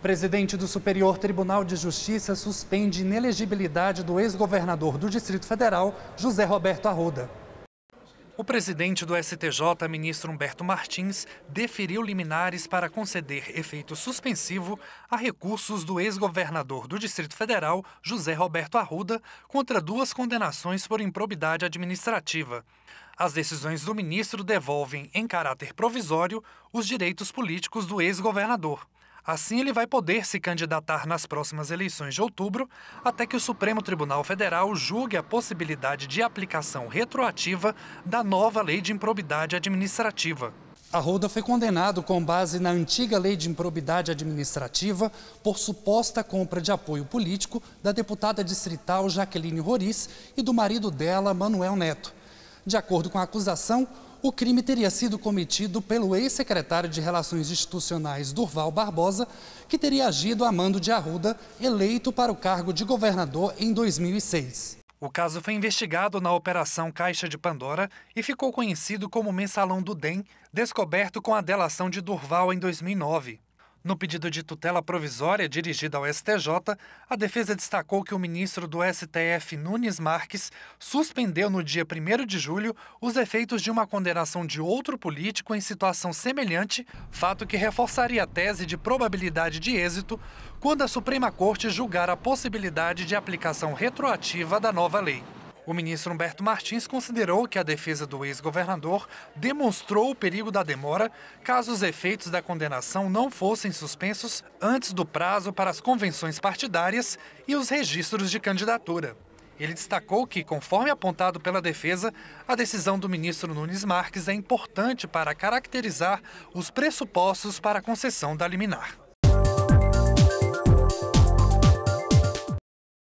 Presidente do Superior Tribunal de Justiça suspende inelegibilidade do ex-governador do Distrito Federal, José Roberto Arruda. O presidente do STJ, ministro Humberto Martins, deferiu liminares para conceder efeito suspensivo a recursos do ex-governador do Distrito Federal, José Roberto Arruda, contra duas condenações por improbidade administrativa. As decisões do ministro devolvem, em caráter provisório, os direitos políticos do ex-governador. Assim, ele vai poder se candidatar nas próximas eleições de outubro, até que o Supremo Tribunal Federal julgue a possibilidade de aplicação retroativa da nova lei de improbidade administrativa. Arruda foi condenado com base na antiga lei de improbidade administrativa por suposta compra de apoio político da deputada distrital Jaqueline Roriz e do marido dela, Manuel Neto. De acordo com a acusação, o crime teria sido cometido pelo ex-secretário de Relações Institucionais Durval Barbosa, que teria agido a mando de Arruda, eleito para o cargo de governador em 2006. O caso foi investigado na Operação Caixa de Pandora e ficou conhecido como Mensalão do DEM, descoberto com a delação de Durval em 2009. No pedido de tutela provisória dirigido ao STJ, a defesa destacou que o ministro do STF, Nunes Marques, suspendeu no dia 1 de julho os efeitos de uma condenação de outro político em situação semelhante, fato que reforçaria a tese de probabilidade de êxito quando a Suprema Corte julgar a possibilidade de aplicação retroativa da nova lei. O ministro Humberto Martins considerou que a defesa do ex-governador demonstrou o perigo da demora caso os efeitos da condenação não fossem suspensos antes do prazo para as convenções partidárias e os registros de candidatura. Ele destacou que, conforme apontado pela defesa, a decisão do ministro Nunes Marques é importante para caracterizar os pressupostos para a concessão da liminar.